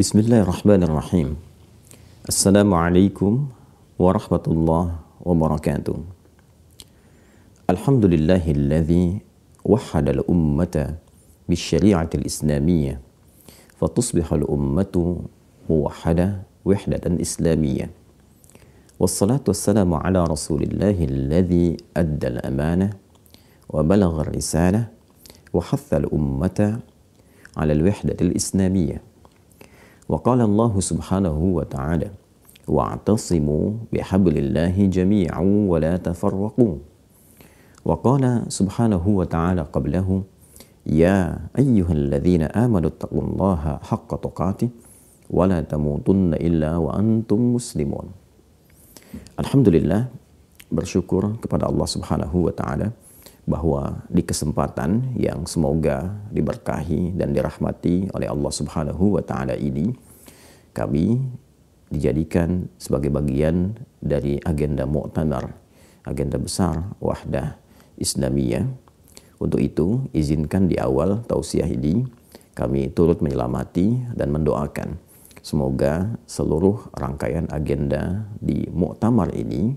بسم الله الرحمن الرحيم السلام عليكم ورحمة الله وبركاته الحمد لله الذي وحد الأمة بالشريعة الإسلامية فتصبح الأمة موحدة وحدة إسلامية والصلاة والسلام على رسول الله الذي أدى الأمانة وبلغ الرسالة وحث الأمة على الوحدة الإسلامية وقال الله سبحانه وتعالى واعتصموا بحبل الله جميعا ولا تفرقوا وقال سبحانه وتعالى قبله يا أيها الذين آمنوا اتقوا الله حق تقاته ولا تموتن إلا وأنتم مسلمون الحمد لله bersyukur kepada Allah Subhanahu wa taala bahwa di kesempatan yang semoga diberkahi dan dirahmati oleh Allah Subhanahu wa taala ini kami dijadikan sebagai bagian dari agenda muktamar, agenda besar Wahdah Islamiyah. Untuk itu, izinkan di awal tausiah ini kami turut menyelamati dan mendoakan semoga seluruh rangkaian agenda di muktamar ini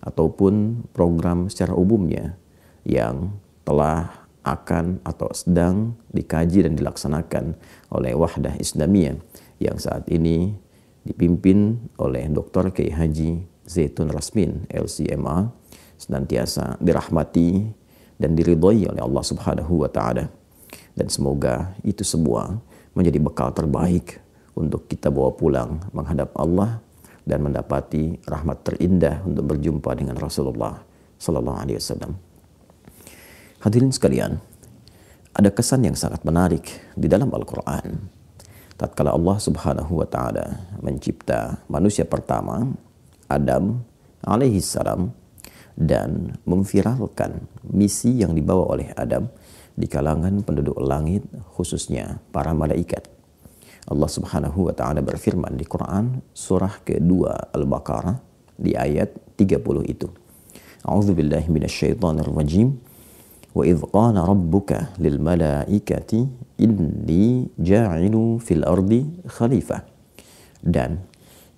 ataupun program secara umumnya yang telah akan atau sedang dikaji dan dilaksanakan oleh Wahdah Islamiyah yang saat ini dipimpin oleh Dr. K. Haji Zaitun Rasmin LCMA senantiasa dirahmati dan diridhoi oleh Allah Subhanahu wa taala. Dan semoga itu semua menjadi bekal terbaik untuk kita bawa pulang menghadap Allah dan mendapati rahmat terindah untuk berjumpa dengan Rasulullah sallallahu alaihi wasallam. Hadirin sekalian, ada kesan yang sangat menarik di dalam Al-Quran. Tatkala Allah subhanahu wa ta'ala mencipta manusia pertama, Adam alaihi salam, dan memviralkan misi yang dibawa oleh Adam di kalangan penduduk langit khususnya para malaikat. Allah subhanahu wa ta'ala berfirman di Quran surah ke-2 Al-Baqarah di ayat 30 itu. rajim Wa idh qala rabbuka lil malaikati inni ja'ilu fil Dan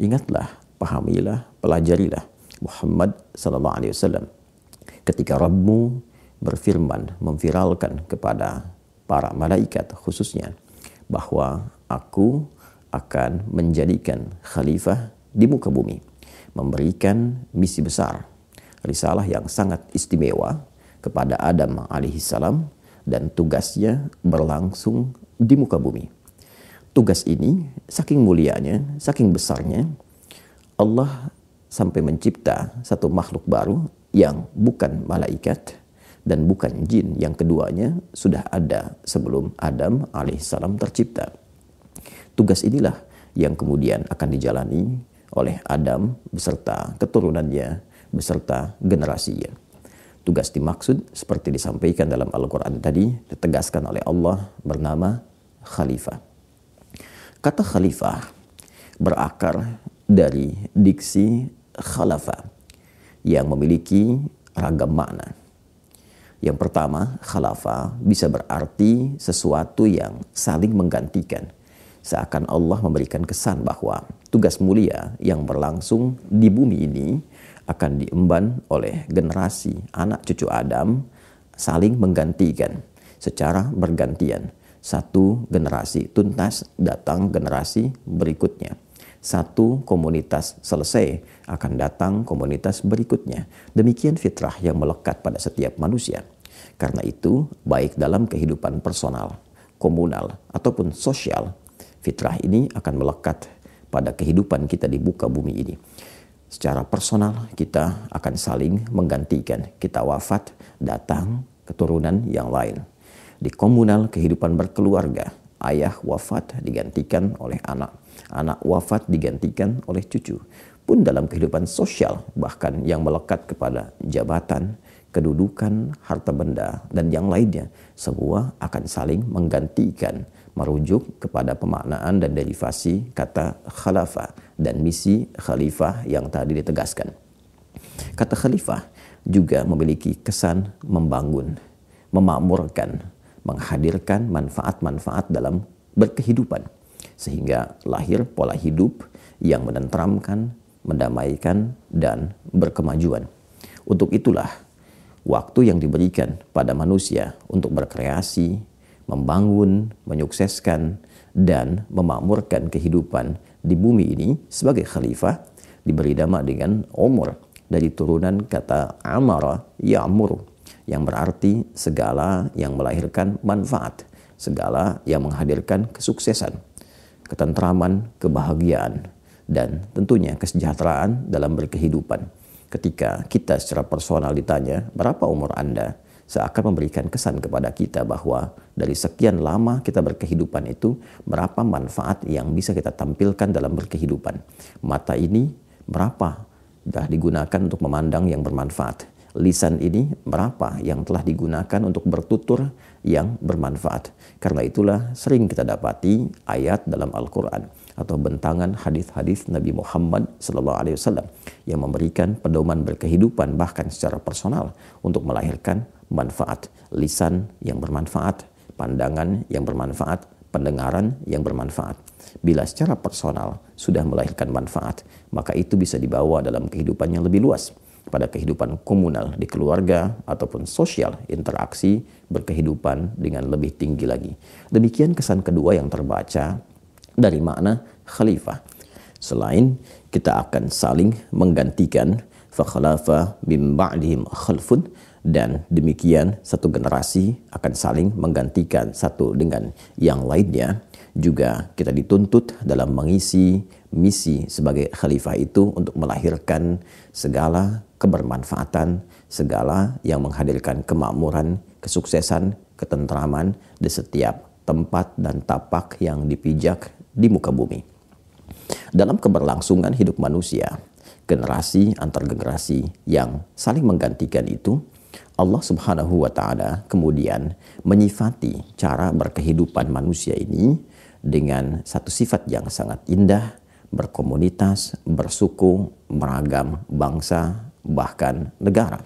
ingatlah, pahamilah, pelajarilah Muhammad sallallahu alaihi wasallam ketika Rabbmu berfirman memviralkan kepada para malaikat khususnya bahwa aku akan menjadikan khalifah di muka bumi memberikan misi besar risalah yang sangat istimewa kepada Adam alaihissalam dan tugasnya berlangsung di muka bumi. Tugas ini saking mulianya, saking besarnya, Allah sampai mencipta satu makhluk baru yang bukan malaikat dan bukan jin yang keduanya sudah ada sebelum Adam alaihissalam tercipta. Tugas inilah yang kemudian akan dijalani oleh Adam beserta keturunannya beserta generasinya. Tugas dimaksud seperti disampaikan dalam Al-Quran tadi, ditegaskan oleh Allah bernama khalifah. Kata khalifah berakar dari diksi khalafa yang memiliki ragam makna. Yang pertama, khalafa bisa berarti sesuatu yang saling menggantikan. Seakan Allah memberikan kesan bahwa tugas mulia yang berlangsung di bumi ini akan diemban oleh generasi anak cucu Adam saling menggantikan secara bergantian. Satu generasi tuntas datang generasi berikutnya. Satu komunitas selesai akan datang komunitas berikutnya. Demikian fitrah yang melekat pada setiap manusia. Karena itu, baik dalam kehidupan personal, komunal, ataupun sosial, fitrah ini akan melekat pada kehidupan kita di buka bumi ini. Secara personal kita akan saling menggantikan. Kita wafat, datang keturunan yang lain. Di komunal kehidupan berkeluarga, ayah wafat digantikan oleh anak. Anak wafat digantikan oleh cucu. Pun dalam kehidupan sosial bahkan yang melekat kepada jabatan, kedudukan, harta benda, dan yang lainnya, semua akan saling menggantikan merujuk kepada pemaknaan dan derivasi kata khalafah dan misi khalifah yang tadi ditegaskan. Kata khalifah juga memiliki kesan membangun, memakmurkan, menghadirkan manfaat-manfaat dalam berkehidupan sehingga lahir pola hidup yang menentramkan, mendamaikan dan berkemajuan. Untuk itulah waktu yang diberikan pada manusia untuk berkreasi, membangun, menyukseskan, dan memakmurkan kehidupan di bumi ini sebagai khalifah diberi nama dengan umur dari turunan kata amara ya'mur yang berarti segala yang melahirkan manfaat, segala yang menghadirkan kesuksesan, ketentraman, kebahagiaan, dan tentunya kesejahteraan dalam berkehidupan. Ketika kita secara personal ditanya, berapa umur Anda? seakan memberikan kesan kepada kita bahwa dari sekian lama kita berkehidupan itu, berapa manfaat yang bisa kita tampilkan dalam berkehidupan. Mata ini berapa dah digunakan untuk memandang yang bermanfaat. Lisan ini berapa yang telah digunakan untuk bertutur yang bermanfaat. Karena itulah sering kita dapati ayat dalam Al-Quran atau bentangan hadis-hadis Nabi Muhammad SAW yang memberikan pedoman berkehidupan bahkan secara personal untuk melahirkan manfaat, lisan yang bermanfaat, pandangan yang bermanfaat, pendengaran yang bermanfaat. Bila secara personal sudah melahirkan manfaat, maka itu bisa dibawa dalam kehidupan yang lebih luas pada kehidupan komunal di keluarga ataupun sosial interaksi berkehidupan dengan lebih tinggi lagi. Demikian kesan kedua yang terbaca dari makna khalifah. Selain kita akan saling menggantikan fakhalafa bim ba'dihim khalfun dan demikian satu generasi akan saling menggantikan satu dengan yang lainnya juga kita dituntut dalam mengisi misi sebagai khalifah itu untuk melahirkan segala kebermanfaatan segala yang menghadirkan kemakmuran kesuksesan ketentraman di setiap tempat dan tapak yang dipijak di muka bumi dalam keberlangsungan hidup manusia generasi antar generasi yang saling menggantikan itu Allah Subhanahu wa taala kemudian menyifati cara berkehidupan manusia ini dengan satu sifat yang sangat indah, berkomunitas, bersuku, beragam bangsa, bahkan negara.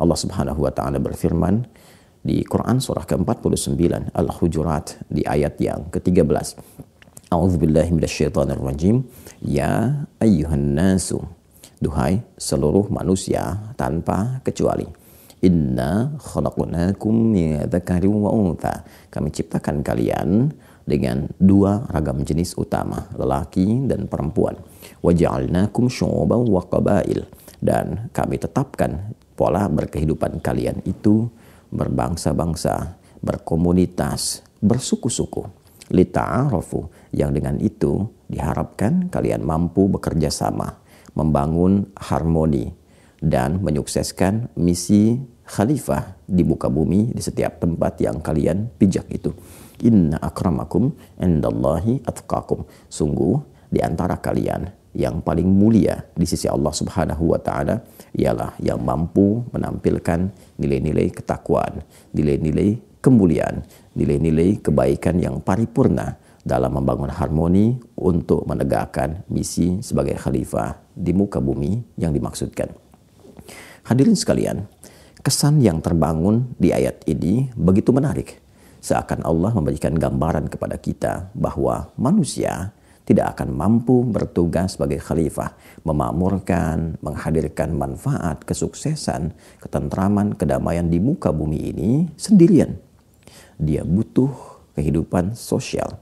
Allah Subhanahu wa taala berfirman di Quran surah ke-49 Al-Hujurat di ayat yang ke-13. A'udzubillahi rajim. Ya ayyuhan nasu. Duhai seluruh manusia tanpa kecuali Inna khalaqnakum min dzakarin wa untha. Kami ciptakan kalian dengan dua ragam jenis utama, lelaki dan perempuan. Wa ja'alnakum syu'uban wa qabail. Dan kami tetapkan pola berkehidupan kalian itu berbangsa-bangsa, berkomunitas, bersuku-suku. Lita'arofu yang dengan itu diharapkan kalian mampu bekerja sama, membangun harmoni, dan menyukseskan misi khalifah di muka bumi di setiap tempat yang kalian pijak itu. Inna akramakum indallahi atqakum. Sungguh di antara kalian yang paling mulia di sisi Allah Subhanahu wa taala ialah yang mampu menampilkan nilai-nilai ketakwaan, nilai-nilai kemuliaan, nilai-nilai kebaikan yang paripurna dalam membangun harmoni untuk menegakkan misi sebagai khalifah di muka bumi yang dimaksudkan. Hadirin sekalian, Kesan yang terbangun di ayat ini begitu menarik. Seakan Allah memberikan gambaran kepada kita bahwa manusia tidak akan mampu bertugas sebagai khalifah, memakmurkan, menghadirkan manfaat, kesuksesan, ketentraman, kedamaian di muka bumi ini sendirian. Dia butuh kehidupan sosial,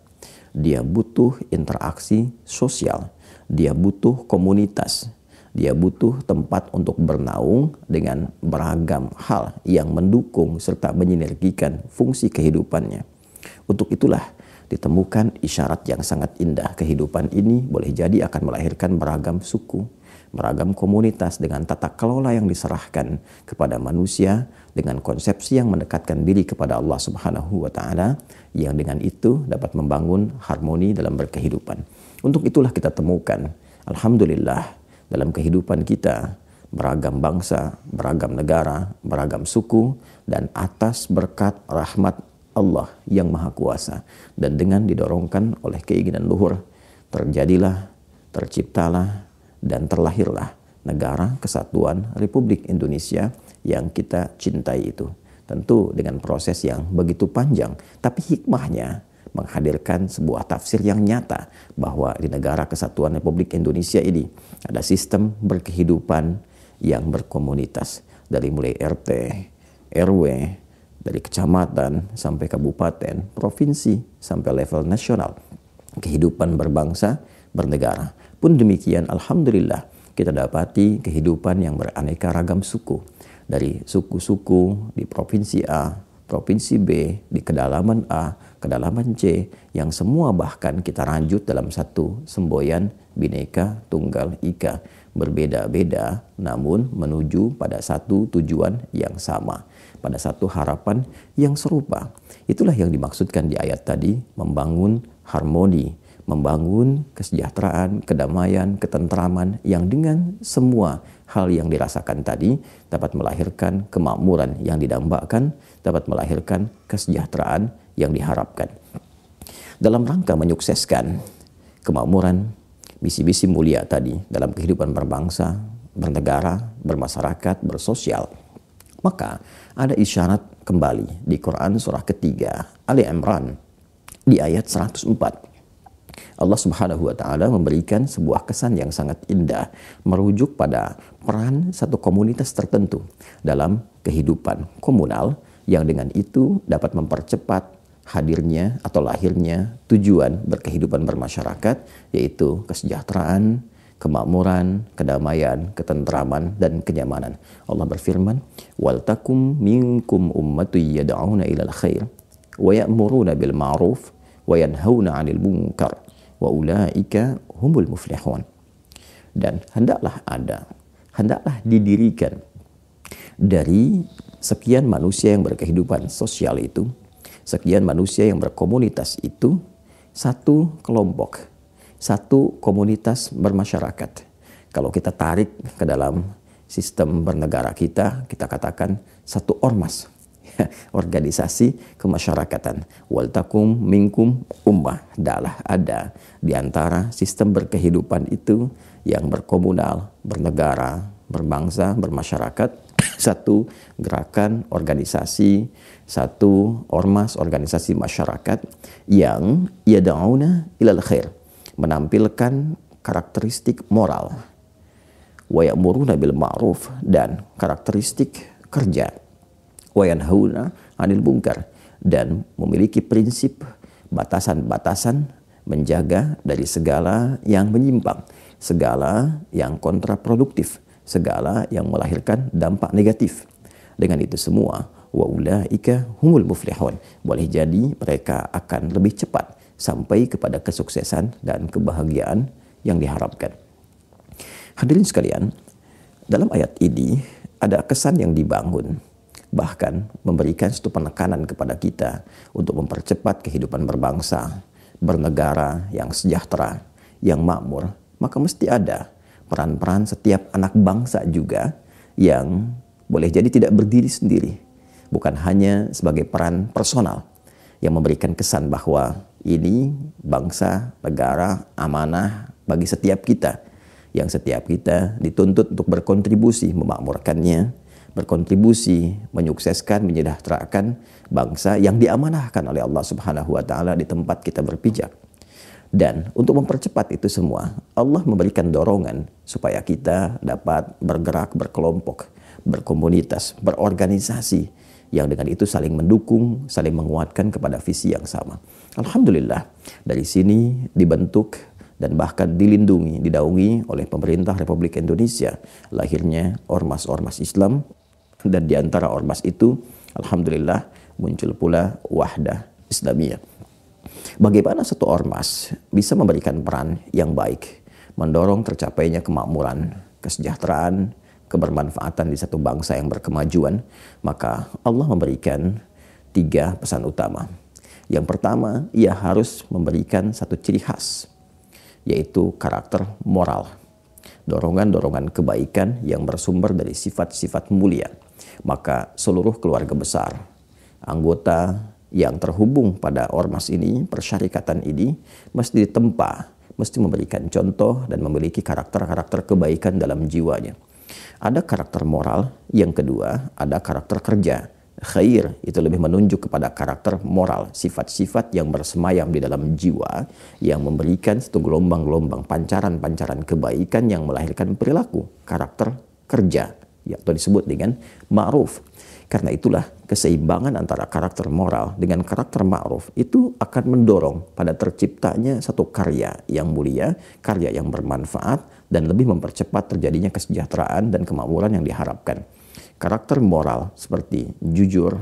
dia butuh interaksi sosial, dia butuh komunitas, dia butuh tempat untuk bernaung dengan beragam hal yang mendukung serta menyinergikan fungsi kehidupannya. Untuk itulah ditemukan isyarat yang sangat indah kehidupan ini boleh jadi akan melahirkan beragam suku, beragam komunitas dengan tata kelola yang diserahkan kepada manusia dengan konsepsi yang mendekatkan diri kepada Allah Subhanahu wa taala yang dengan itu dapat membangun harmoni dalam berkehidupan. Untuk itulah kita temukan alhamdulillah dalam kehidupan kita, beragam bangsa, beragam negara, beragam suku, dan atas berkat rahmat Allah yang Maha Kuasa. Dan dengan didorongkan oleh keinginan luhur, terjadilah, terciptalah, dan terlahirlah negara kesatuan Republik Indonesia yang kita cintai itu. Tentu dengan proses yang begitu panjang, tapi hikmahnya menghadirkan sebuah tafsir yang nyata bahwa di negara kesatuan Republik Indonesia ini ada sistem berkehidupan yang berkomunitas dari mulai RT, RW, dari kecamatan sampai kabupaten, provinsi sampai level nasional. Kehidupan berbangsa, bernegara. Pun demikian alhamdulillah kita dapati kehidupan yang beraneka ragam suku dari suku-suku di provinsi A, provinsi B, di kedalaman A, kedalaman C, yang semua bahkan kita lanjut dalam satu semboyan bineka tunggal ika. Berbeda-beda namun menuju pada satu tujuan yang sama, pada satu harapan yang serupa. Itulah yang dimaksudkan di ayat tadi, membangun harmoni membangun kesejahteraan, kedamaian, ketentraman yang dengan semua hal yang dirasakan tadi dapat melahirkan kemakmuran yang didambakan, dapat melahirkan kesejahteraan yang diharapkan. Dalam rangka menyukseskan kemakmuran, misi-misi mulia tadi dalam kehidupan berbangsa, bernegara, bermasyarakat, bersosial, maka ada isyarat kembali di Quran surah ketiga Ali Imran di ayat 104 Allah Subhanahu wa taala memberikan sebuah kesan yang sangat indah merujuk pada peran satu komunitas tertentu dalam kehidupan komunal yang dengan itu dapat mempercepat hadirnya atau lahirnya tujuan berkehidupan bermasyarakat yaitu kesejahteraan, kemakmuran, kedamaian, ketentraman dan kenyamanan. Allah berfirman, "Wal takum minkum ummatu yad'una ilal khair wa ya'muruna bil ma'ruf wa yanhauna 'anil munkar." wa ulaika humul muflihun dan hendaklah ada hendaklah didirikan dari sekian manusia yang berkehidupan sosial itu sekian manusia yang berkomunitas itu satu kelompok satu komunitas bermasyarakat kalau kita tarik ke dalam sistem bernegara kita kita katakan satu ormas organisasi kemasyarakatan. Waltakum minkum ummah. Dalah ada di antara sistem berkehidupan itu yang berkomunal, bernegara, berbangsa, bermasyarakat. Satu gerakan organisasi, satu ormas organisasi masyarakat yang ia da'una ilal khair. Menampilkan karakteristik moral. Wayak bil ma'ruf dan karakteristik kerja wa Hauna 'anil Bungkar dan memiliki prinsip batasan-batasan menjaga dari segala yang menyimpang, segala yang kontraproduktif, segala yang melahirkan dampak negatif. Dengan itu semua, wa ulaika humul muflihun. Boleh jadi mereka akan lebih cepat sampai kepada kesuksesan dan kebahagiaan yang diharapkan. Hadirin sekalian, dalam ayat ini ada kesan yang dibangun bahkan memberikan satu penekanan kepada kita untuk mempercepat kehidupan berbangsa, bernegara yang sejahtera, yang makmur, maka mesti ada peran-peran setiap anak bangsa juga yang boleh jadi tidak berdiri sendiri, bukan hanya sebagai peran personal yang memberikan kesan bahwa ini bangsa, negara, amanah bagi setiap kita yang setiap kita dituntut untuk berkontribusi memakmurkannya berkontribusi menyukseskan menyedahterakan bangsa yang diamanahkan oleh Allah Subhanahu wa taala di tempat kita berpijak. Dan untuk mempercepat itu semua, Allah memberikan dorongan supaya kita dapat bergerak berkelompok, berkomunitas, berorganisasi yang dengan itu saling mendukung, saling menguatkan kepada visi yang sama. Alhamdulillah, dari sini dibentuk dan bahkan dilindungi, didaungi oleh pemerintah Republik Indonesia lahirnya ormas-ormas Islam dan di antara ormas itu alhamdulillah muncul pula Wahda Islamiyah. Bagaimana satu ormas bisa memberikan peran yang baik mendorong tercapainya kemakmuran, kesejahteraan, kebermanfaatan di satu bangsa yang berkemajuan, maka Allah memberikan tiga pesan utama. Yang pertama, ia harus memberikan satu ciri khas, yaitu karakter moral dorongan-dorongan kebaikan yang bersumber dari sifat-sifat mulia. Maka seluruh keluarga besar, anggota yang terhubung pada ormas ini, persyarikatan ini, mesti ditempa, mesti memberikan contoh dan memiliki karakter-karakter kebaikan dalam jiwanya. Ada karakter moral, yang kedua ada karakter kerja khair itu lebih menunjuk kepada karakter moral, sifat-sifat yang bersemayam di dalam jiwa yang memberikan satu gelombang-gelombang pancaran-pancaran kebaikan yang melahirkan perilaku, karakter kerja atau disebut dengan ma'ruf. Karena itulah keseimbangan antara karakter moral dengan karakter ma'ruf itu akan mendorong pada terciptanya satu karya yang mulia, karya yang bermanfaat dan lebih mempercepat terjadinya kesejahteraan dan kemakmuran yang diharapkan. Karakter moral seperti jujur,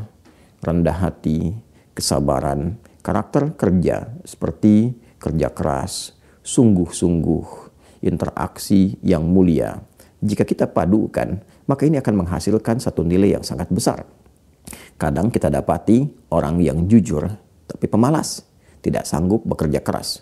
rendah hati, kesabaran, karakter kerja seperti kerja keras, sungguh-sungguh, interaksi yang mulia. Jika kita padukan, maka ini akan menghasilkan satu nilai yang sangat besar. Kadang kita dapati orang yang jujur tapi pemalas, tidak sanggup bekerja keras.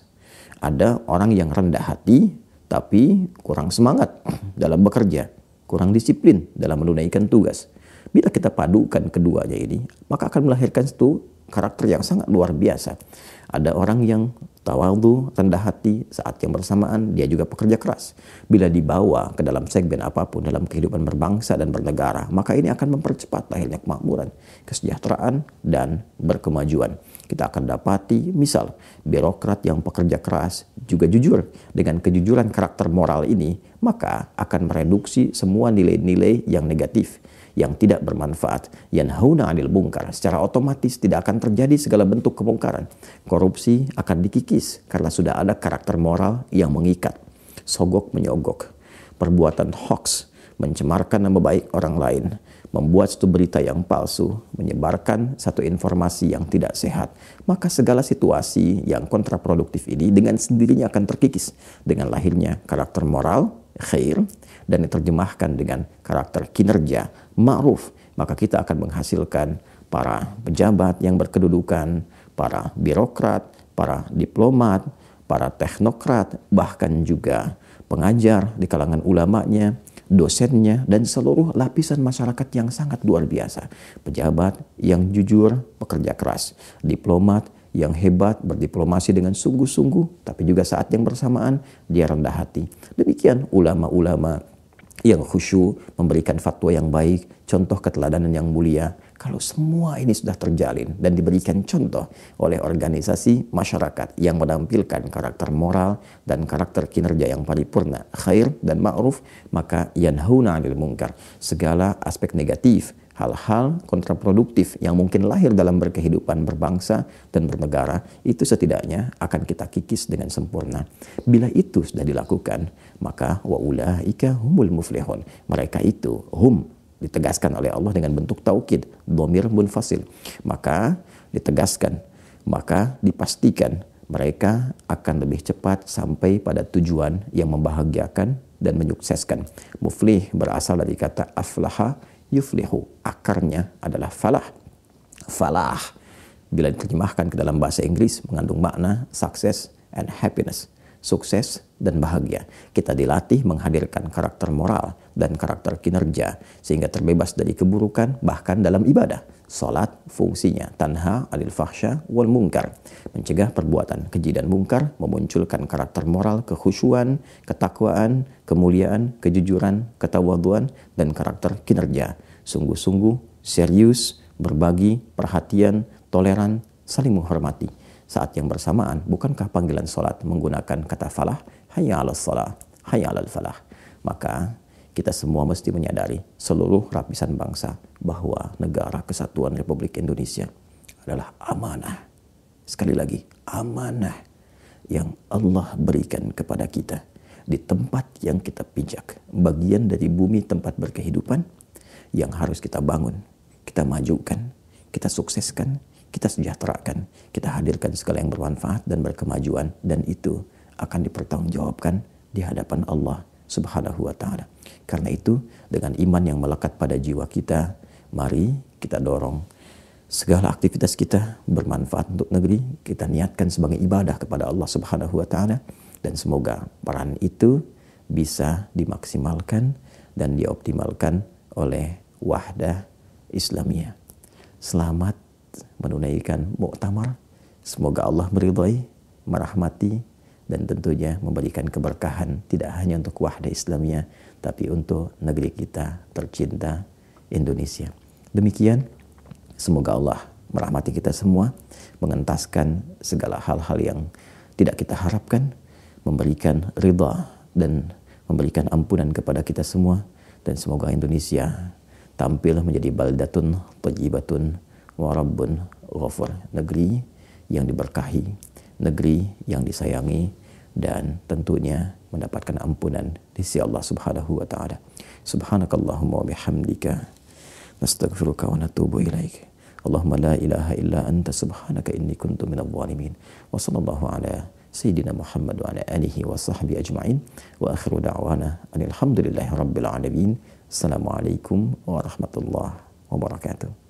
Ada orang yang rendah hati tapi kurang semangat dalam bekerja kurang disiplin dalam menunaikan tugas. Bila kita padukan keduanya ini, maka akan melahirkan satu karakter yang sangat luar biasa. Ada orang yang tawadu, rendah hati, saat yang bersamaan dia juga pekerja keras. Bila dibawa ke dalam segmen apapun dalam kehidupan berbangsa dan bernegara, maka ini akan mempercepat lahirnya kemakmuran, kesejahteraan, dan berkemajuan kita akan dapati misal birokrat yang pekerja keras juga jujur. Dengan kejujuran karakter moral ini, maka akan mereduksi semua nilai-nilai yang negatif yang tidak bermanfaat, yang hauna anil bungkar, secara otomatis tidak akan terjadi segala bentuk kemungkaran. Korupsi akan dikikis karena sudah ada karakter moral yang mengikat. Sogok menyogok, perbuatan hoax, mencemarkan nama baik orang lain, membuat satu berita yang palsu, menyebarkan satu informasi yang tidak sehat, maka segala situasi yang kontraproduktif ini dengan sendirinya akan terkikis dengan lahirnya karakter moral, khair, dan diterjemahkan dengan karakter kinerja, ma'ruf, maka kita akan menghasilkan para pejabat yang berkedudukan, para birokrat, para diplomat, para teknokrat, bahkan juga pengajar di kalangan ulamanya, dosennya, dan seluruh lapisan masyarakat yang sangat luar biasa. Pejabat yang jujur, pekerja keras, diplomat yang hebat, berdiplomasi dengan sungguh-sungguh, tapi juga saat yang bersamaan dia rendah hati. Demikian ulama-ulama yang khusyuk, memberikan fatwa yang baik, contoh keteladanan yang mulia, kalau semua ini sudah terjalin dan diberikan contoh oleh organisasi masyarakat yang menampilkan karakter moral dan karakter kinerja yang paripurna, khair dan ma'ruf, maka yanhuna 'anil mungkar. Segala aspek negatif, hal-hal kontraproduktif yang mungkin lahir dalam berkehidupan berbangsa dan bernegara itu setidaknya akan kita kikis dengan sempurna. Bila itu sudah dilakukan, maka wa ika humul muflihun. Mereka itu hum ditegaskan oleh Allah dengan bentuk taukid domir munfasil maka ditegaskan maka dipastikan mereka akan lebih cepat sampai pada tujuan yang membahagiakan dan menyukseskan muflih berasal dari kata aflaha yuflihu akarnya adalah falah falah bila diterjemahkan ke dalam bahasa Inggris mengandung makna sukses and happiness sukses, dan bahagia. Kita dilatih menghadirkan karakter moral dan karakter kinerja sehingga terbebas dari keburukan bahkan dalam ibadah. Salat fungsinya tanha alil fahsya wal mungkar, mencegah perbuatan keji dan mungkar, memunculkan karakter moral, kekhusyuan, ketakwaan, kemuliaan, kejujuran, ketawaduan dan karakter kinerja. Sungguh-sungguh, serius, berbagi, perhatian, toleran, saling menghormati saat yang bersamaan, bukankah panggilan solat menggunakan kata falah? Hayya ala salah hayya ala falah. Maka kita semua mesti menyadari seluruh lapisan bangsa bahwa negara kesatuan Republik Indonesia adalah amanah. Sekali lagi, amanah yang Allah berikan kepada kita di tempat yang kita pijak, bagian dari bumi tempat berkehidupan yang harus kita bangun, kita majukan, kita sukseskan, kita sejahterakan, kita hadirkan segala yang bermanfaat dan berkemajuan dan itu akan dipertanggungjawabkan di hadapan Allah Subhanahu wa taala. Karena itu dengan iman yang melekat pada jiwa kita, mari kita dorong segala aktivitas kita bermanfaat untuk negeri, kita niatkan sebagai ibadah kepada Allah Subhanahu wa taala dan semoga peran itu bisa dimaksimalkan dan dioptimalkan oleh Wahdah Islamiyah. Selamat menunaikan muktamar. Semoga Allah meridhai, merahmati, dan tentunya memberikan keberkahan tidak hanya untuk wahda Islamnya, tapi untuk negeri kita tercinta Indonesia. Demikian, semoga Allah merahmati kita semua, mengentaskan segala hal-hal yang tidak kita harapkan, memberikan ridha dan memberikan ampunan kepada kita semua, dan semoga Indonesia tampil menjadi baldatun, tajibatun, wa rabbun ghafur negeri yang diberkahi negeri yang disayangi dan tentunya mendapatkan ampunan di sisi Allah Subhanahu wa taala subhanakallahumma wa bihamdika nastaghfiruka wa natubu ilaik Allahumma la ilaha illa anta subhanaka inni kuntu minadh dhalimin wa sallallahu ala سيدنا muhammad wa آله wa أجمعين وآخر دعوانا Wa الحمد لله رب العالمين السلام عليكم ورحمة الله